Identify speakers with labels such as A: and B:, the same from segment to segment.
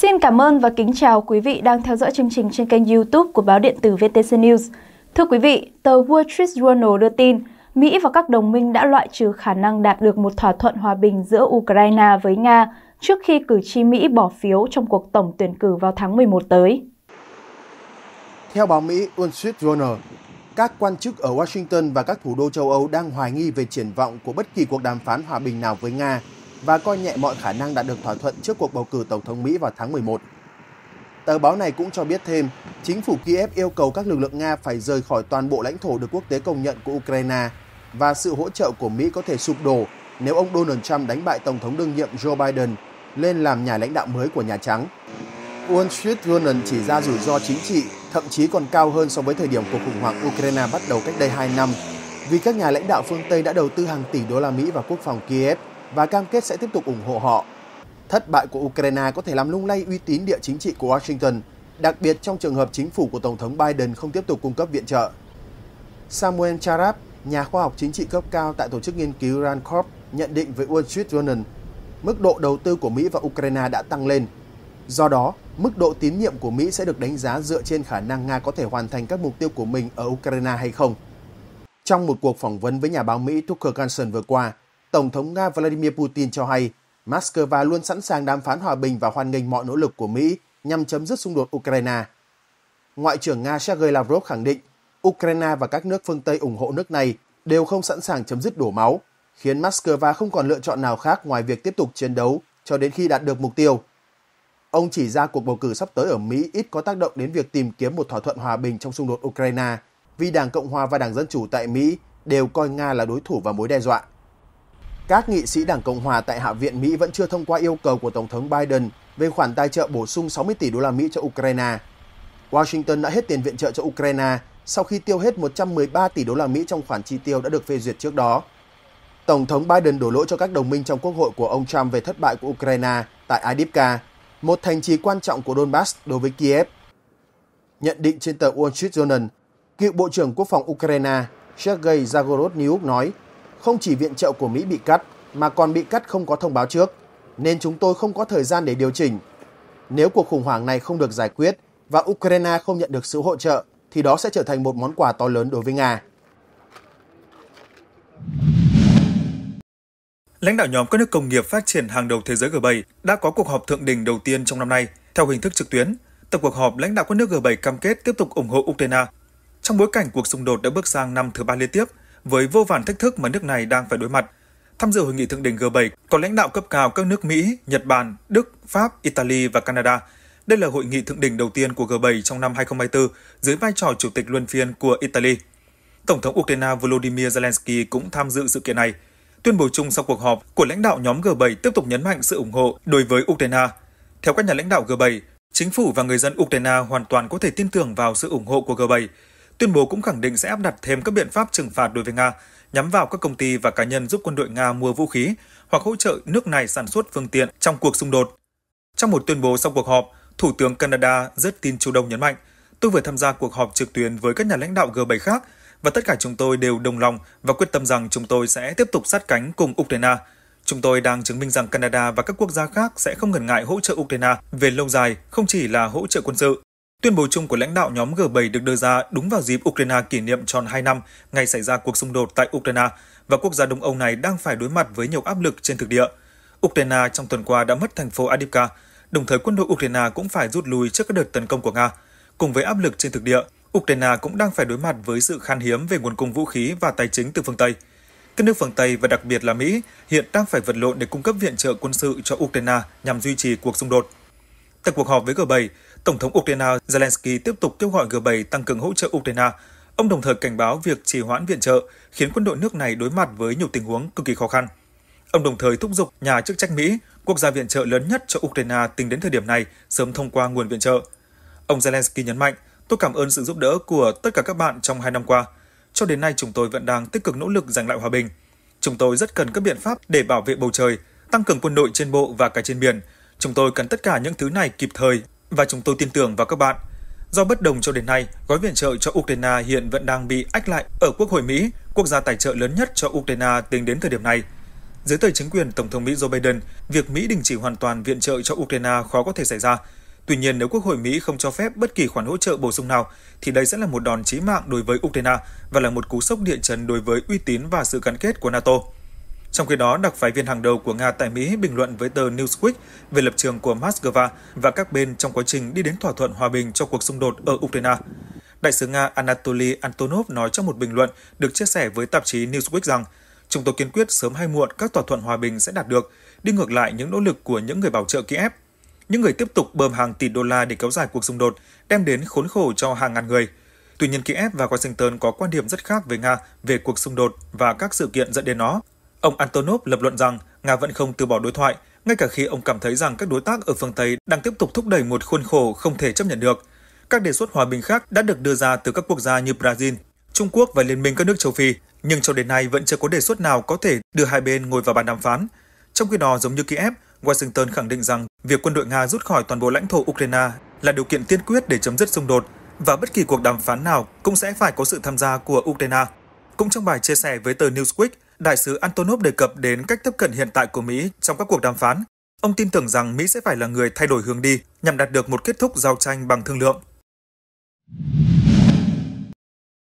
A: Xin cảm ơn và kính chào quý vị đang theo dõi chương trình trên kênh YouTube của báo điện tử VTC News. Thưa quý vị, tờ Wall Street Journal đưa tin Mỹ và các đồng minh đã loại trừ khả năng đạt được một thỏa thuận hòa bình giữa Ukraine với Nga trước khi cử tri Mỹ bỏ phiếu trong cuộc tổng tuyển cử vào tháng 11 tới.
B: Theo báo Mỹ Wall Street Journal, các quan chức ở Washington và các thủ đô châu Âu đang hoài nghi về triển vọng của bất kỳ cuộc đàm phán hòa bình nào với Nga và coi nhẹ mọi khả năng đã được thỏa thuận trước cuộc bầu cử Tổng thống Mỹ vào tháng 11. Tờ báo này cũng cho biết thêm, chính phủ Kiev yêu cầu các lực lượng Nga phải rời khỏi toàn bộ lãnh thổ được quốc tế công nhận của Ukraine và sự hỗ trợ của Mỹ có thể sụp đổ nếu ông Donald Trump đánh bại Tổng thống đương nhiệm Joe Biden lên làm nhà lãnh đạo mới của Nhà Trắng. Wall Street Journal chỉ ra rủi ro chính trị thậm chí còn cao hơn so với thời điểm cuộc khủng hoảng Ukraine bắt đầu cách đây 2 năm vì các nhà lãnh đạo phương Tây đã đầu tư hàng tỷ đô la Mỹ vào quốc phòng Kiev – và cam kết sẽ tiếp tục ủng hộ họ. Thất bại của Ukraine có thể làm lung lay uy tín địa chính trị của Washington, đặc biệt trong trường hợp chính phủ của Tổng thống Biden không tiếp tục cung cấp viện trợ. Samuel Charab, nhà khoa học chính trị cấp cao tại tổ chức nghiên cứu Rand Corp, nhận định với Wall Street Journal, mức độ đầu tư của Mỹ và Ukraine đã tăng lên. Do đó, mức độ tín nhiệm của Mỹ sẽ được đánh giá dựa trên khả năng Nga có thể hoàn thành các mục tiêu của mình ở Ukraine hay không. Trong một cuộc phỏng vấn với nhà báo Mỹ Tucker Carlson vừa qua, Tổng thống Nga Vladimir Putin cho hay Moscow luôn sẵn sàng đàm phán hòa bình và hoan nghênh mọi nỗ lực của Mỹ nhằm chấm dứt xung đột Ukraine. Ngoại trưởng Nga Sergei Lavrov khẳng định Ukraine và các nước phương Tây ủng hộ nước này đều không sẵn sàng chấm dứt đổ máu, khiến Moscow không còn lựa chọn nào khác ngoài việc tiếp tục chiến đấu cho đến khi đạt được mục tiêu. Ông chỉ ra cuộc bầu cử sắp tới ở Mỹ ít có tác động đến việc tìm kiếm một thỏa thuận hòa bình trong xung đột Ukraine, vì Đảng Cộng hòa và Đảng Dân Chủ tại Mỹ đều coi Nga là đối thủ và mối đe dọa. Các nghị sĩ Đảng Cộng hòa tại Hạ viện Mỹ vẫn chưa thông qua yêu cầu của Tổng thống Biden về khoản tài trợ bổ sung 60 tỷ đô la Mỹ cho Ukraine. Washington đã hết tiền viện trợ cho Ukraine sau khi tiêu hết 113 tỷ đô la Mỹ trong khoản chi tiêu đã được phê duyệt trước đó. Tổng thống Biden đổ lỗi cho các đồng minh trong quốc hội của ông Trump về thất bại của Ukraine tại Adivka, một thành trì quan trọng của Donbass đối với Kiev. Nhận định trên tờ Wall Street Journal, cựu Bộ trưởng Quốc phòng Ukraine Sergei Zagorodniuk nói không chỉ viện trợ của Mỹ bị cắt mà còn bị cắt không có thông báo trước, nên chúng tôi không có thời gian để điều chỉnh. Nếu cuộc khủng hoảng này không được giải quyết và Ukraine không nhận được sự hỗ trợ thì đó sẽ trở thành một món quà to lớn đối với Nga.
A: Lãnh đạo nhóm các nước công nghiệp phát triển hàng đầu thế giới G7 đã có cuộc họp thượng đỉnh đầu tiên trong năm nay theo hình thức trực tuyến. Tại cuộc họp, lãnh đạo các nước G7 cam kết tiếp tục ủng hộ Ukraine. Trong bối cảnh cuộc xung đột đã bước sang năm thứ ba liên tiếp, với vô vàn thách thức mà nước này đang phải đối mặt. Tham dự hội nghị thượng đỉnh G7 có lãnh đạo cấp cao các nước Mỹ, Nhật Bản, Đức, Pháp, Italy và Canada. Đây là hội nghị thượng đỉnh đầu tiên của G7 trong năm 2024 dưới vai trò chủ tịch luân phiên của Italy. Tổng thống Ukraine Volodymyr Zelensky cũng tham dự sự kiện này. Tuyên bố chung sau cuộc họp của lãnh đạo nhóm G7 tiếp tục nhấn mạnh sự ủng hộ đối với Ukraine. Theo các nhà lãnh đạo G7, chính phủ và người dân Ukraine hoàn toàn có thể tin tưởng vào sự ủng hộ của G7 Tuyên bố cũng khẳng định sẽ áp đặt thêm các biện pháp trừng phạt đối với Nga, nhắm vào các công ty và cá nhân giúp quân đội Nga mua vũ khí hoặc hỗ trợ nước này sản xuất phương tiện trong cuộc xung đột. Trong một tuyên bố sau cuộc họp, Thủ tướng Canada rất tin Châu Đông nhấn mạnh, tôi vừa tham gia cuộc họp trực tuyến với các nhà lãnh đạo G7 khác và tất cả chúng tôi đều đồng lòng và quyết tâm rằng chúng tôi sẽ tiếp tục sát cánh cùng Ukraine. Chúng tôi đang chứng minh rằng Canada và các quốc gia khác sẽ không ngần ngại hỗ trợ Ukraine về lâu dài, không chỉ là hỗ trợ quân sự, Tuyên bố chung của lãnh đạo nhóm G7 được đưa ra đúng vào dịp Ukraine kỷ niệm tròn 2 năm ngày xảy ra cuộc xung đột tại Ukraine và quốc gia Đông Âu này đang phải đối mặt với nhiều áp lực trên thực địa. Ukraine trong tuần qua đã mất thành phố Adivka, đồng thời quân đội Ukraine cũng phải rút lui trước các đợt tấn công của Nga. Cùng với áp lực trên thực địa, Ukraine cũng đang phải đối mặt với sự khan hiếm về nguồn cung vũ khí và tài chính từ phương Tây. Các nước phương Tây và đặc biệt là Mỹ hiện đang phải vật lộn để cung cấp viện trợ quân sự cho Ukraine nhằm duy trì cuộc xung đột. Tại cuộc họp với G7, Tổng thống Ukraine Zelensky tiếp tục kêu gọi G7 tăng cường hỗ trợ Ukraine. Ông đồng thời cảnh báo việc trì hoãn viện trợ khiến quân đội nước này đối mặt với nhiều tình huống cực kỳ khó khăn. Ông đồng thời thúc giục nhà chức trách Mỹ, quốc gia viện trợ lớn nhất cho Ukraine tính đến thời điểm này, sớm thông qua nguồn viện trợ. Ông Zelensky nhấn mạnh, tôi cảm ơn sự giúp đỡ của tất cả các bạn trong hai năm qua. Cho đến nay chúng tôi vẫn đang tích cực nỗ lực giành lại hòa bình. Chúng tôi rất cần các biện pháp để bảo vệ bầu trời, tăng cường quân đội trên bộ và cả trên biển. Chúng tôi cần tất cả những thứ này kịp thời và chúng tôi tin tưởng vào các bạn. Do bất đồng cho đến nay, gói viện trợ cho Ukraine hiện vẫn đang bị ách lại ở Quốc hội Mỹ, quốc gia tài trợ lớn nhất cho Ukraine tính đến thời điểm này. Dưới thời chính quyền Tổng thống Mỹ Joe Biden, việc Mỹ đình chỉ hoàn toàn viện trợ cho Ukraine khó có thể xảy ra. Tuy nhiên, nếu Quốc hội Mỹ không cho phép bất kỳ khoản hỗ trợ bổ sung nào, thì đây sẽ là một đòn chí mạng đối với Ukraine và là một cú sốc địa chấn đối với uy tín và sự gắn kết của NATO. Trong khi đó, đặc phái viên hàng đầu của Nga tại Mỹ bình luận với tờ Newsweek về lập trường của Moscow và các bên trong quá trình đi đến thỏa thuận hòa bình cho cuộc xung đột ở Ukraine. Đại sứ Nga Anatoly Antonov nói trong một bình luận được chia sẻ với tạp chí Newsweek rằng Chúng tôi kiên quyết sớm hay muộn các thỏa thuận hòa bình sẽ đạt được, đi ngược lại những nỗ lực của những người bảo trợ Kiev. Những người tiếp tục bơm hàng tỷ đô la để kéo dài cuộc xung đột, đem đến khốn khổ cho hàng ngàn người. Tuy nhiên, Kiev và Washington có quan điểm rất khác với Nga về cuộc xung đột và các sự kiện dẫn đến nó. Ông Antonov lập luận rằng Nga vẫn không từ bỏ đối thoại, ngay cả khi ông cảm thấy rằng các đối tác ở phương Tây đang tiếp tục thúc đẩy một khuôn khổ không thể chấp nhận được. Các đề xuất hòa bình khác đã được đưa ra từ các quốc gia như Brazil, Trung Quốc và Liên minh các nước châu Phi, nhưng cho đến nay vẫn chưa có đề xuất nào có thể đưa hai bên ngồi vào bàn đàm phán. Trong khi đó, giống như Kiev, Washington khẳng định rằng việc quân đội Nga rút khỏi toàn bộ lãnh thổ Ukraine là điều kiện tiên quyết để chấm dứt xung đột và bất kỳ cuộc đàm phán nào cũng sẽ phải có sự tham gia của Ukraine. Cũng trong bài chia sẻ với tờ Newsweek, Đại sứ Antonov đề cập đến cách tiếp cận hiện tại của Mỹ trong các cuộc đàm phán. Ông tin tưởng rằng Mỹ sẽ phải là người thay đổi hướng đi nhằm đạt được một kết thúc giao tranh bằng thương lượng.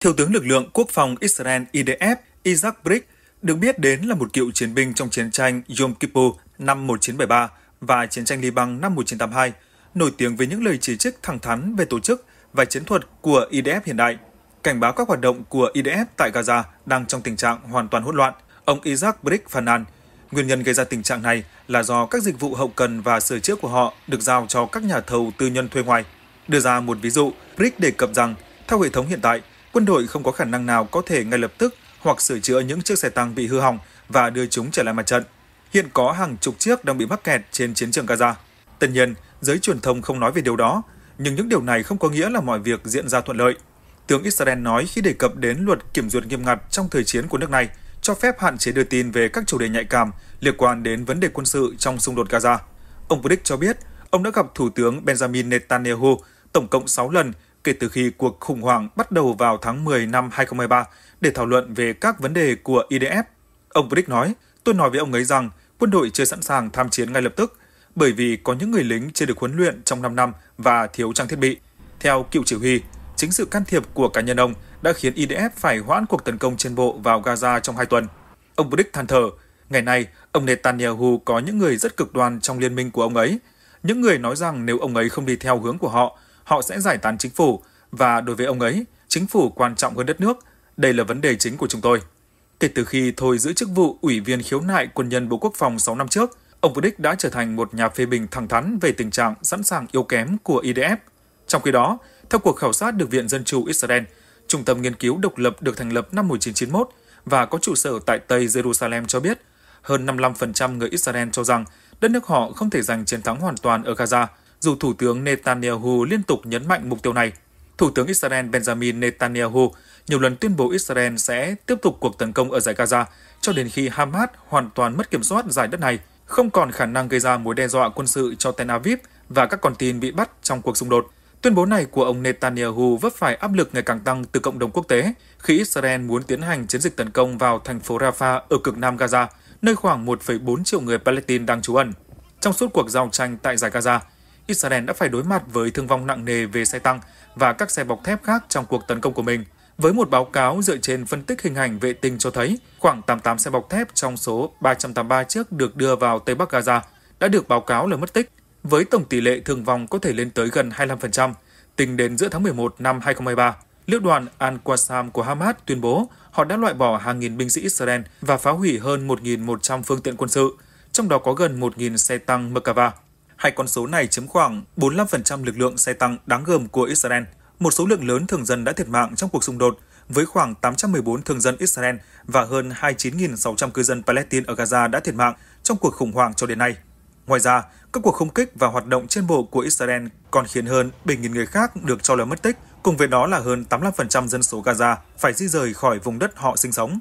A: Thiếu tướng lực lượng quốc phòng Israel IDF Isaac Brick được biết đến là một cựu chiến binh trong chiến tranh Yom Kippur năm 1973 và chiến tranh Liban năm 1982, nổi tiếng với những lời chỉ trích thẳng thắn về tổ chức và chiến thuật của IDF hiện đại – cảnh báo các hoạt động của IDF tại Gaza đang trong tình trạng hoàn toàn hỗn loạn. Ông Isaac Brick phàn nàn, nguyên nhân gây ra tình trạng này là do các dịch vụ hậu cần và sửa chữa của họ được giao cho các nhà thầu tư nhân thuê ngoài. Đưa ra một ví dụ, Brick đề cập rằng, theo hệ thống hiện tại, quân đội không có khả năng nào có thể ngay lập tức hoặc sửa chữa những chiếc xe tăng bị hư hỏng và đưa chúng trở lại mặt trận. Hiện có hàng chục chiếc đang bị mắc kẹt trên chiến trường Gaza. Tất nhiên, giới truyền thông không nói về điều đó, nhưng những điều này không có nghĩa là mọi việc diễn ra thuận lợi. Tướng Israel nói khi đề cập đến luật kiểm duyệt nghiêm ngặt trong thời chiến của nước này, cho phép hạn chế đưa tin về các chủ đề nhạy cảm liên quan đến vấn đề quân sự trong xung đột Gaza. Ông Bridge cho biết, ông đã gặp Thủ tướng Benjamin Netanyahu tổng cộng 6 lần kể từ khi cuộc khủng hoảng bắt đầu vào tháng 10 năm 2023 để thảo luận về các vấn đề của IDF. Ông Bridge nói, tôi nói với ông ấy rằng quân đội chưa sẵn sàng tham chiến ngay lập tức bởi vì có những người lính chưa được huấn luyện trong 5 năm và thiếu trang thiết bị. Theo cựu chỉ huy, chính sự can thiệp của cá nhân ông đã khiến IDF phải hoãn cuộc tấn công trên bộ vào Gaza trong hai tuần. Ông Burdick than thở, ngày nay, ông Netanyahu có những người rất cực đoan trong liên minh của ông ấy. Những người nói rằng nếu ông ấy không đi theo hướng của họ, họ sẽ giải tán chính phủ, và đối với ông ấy, chính phủ quan trọng hơn đất nước. Đây là vấn đề chính của chúng tôi. Kể từ khi thôi giữ chức vụ Ủy viên khiếu nại quân nhân Bộ Quốc phòng 6 năm trước, ông Burdick đã trở thành một nhà phê bình thẳng thắn về tình trạng sẵn sàng yếu kém của IDF. Trong khi đó, theo cuộc khảo sát được Viện Dân chủ Israel, Trung tâm nghiên cứu độc lập được thành lập năm 1991 và có trụ sở tại Tây Jerusalem cho biết, hơn 55% người Israel cho rằng đất nước họ không thể giành chiến thắng hoàn toàn ở Gaza, dù Thủ tướng Netanyahu liên tục nhấn mạnh mục tiêu này. Thủ tướng Israel Benjamin Netanyahu nhiều lần tuyên bố Israel sẽ tiếp tục cuộc tấn công ở giải Gaza cho đến khi Hamas hoàn toàn mất kiểm soát giải đất này, không còn khả năng gây ra mối đe dọa quân sự cho Tel Aviv và các con tin bị bắt trong cuộc xung đột. Tuyên bố này của ông Netanyahu vấp phải áp lực ngày càng tăng từ cộng đồng quốc tế khi Israel muốn tiến hành chiến dịch tấn công vào thành phố Rafah ở cực nam Gaza, nơi khoảng 1,4 triệu người Palestine đang trú ẩn. Trong suốt cuộc giao tranh tại giải Gaza, Israel đã phải đối mặt với thương vong nặng nề về xe tăng và các xe bọc thép khác trong cuộc tấn công của mình. Với một báo cáo dựa trên phân tích hình ảnh vệ tinh cho thấy, khoảng 88 xe bọc thép trong số 383 chiếc được đưa vào Tây Bắc Gaza đã được báo cáo là mất tích với tổng tỷ lệ thương vong có thể lên tới gần 25%. Tính đến giữa tháng 11 năm 2023, Lữ đoàn Al-Qassam của Hamas tuyên bố họ đã loại bỏ hàng nghìn binh sĩ Israel và phá hủy hơn 1.100 phương tiện quân sự, trong đó có gần 1.000 xe tăng Merkava. Hai con số này chiếm khoảng 45% lực lượng xe tăng đáng gờm của Israel. Một số lượng lớn thường dân đã thiệt mạng trong cuộc xung đột, với khoảng 814 thường dân Israel và hơn 29.600 cư dân Palestine ở Gaza đã thiệt mạng trong cuộc khủng hoảng cho đến nay. Ngoài ra, các cuộc không kích và hoạt động trên bộ của Israel còn khiến hơn 7.000 người khác được cho là mất tích, cùng với đó là hơn 85% dân số Gaza phải di rời khỏi vùng đất họ sinh sống.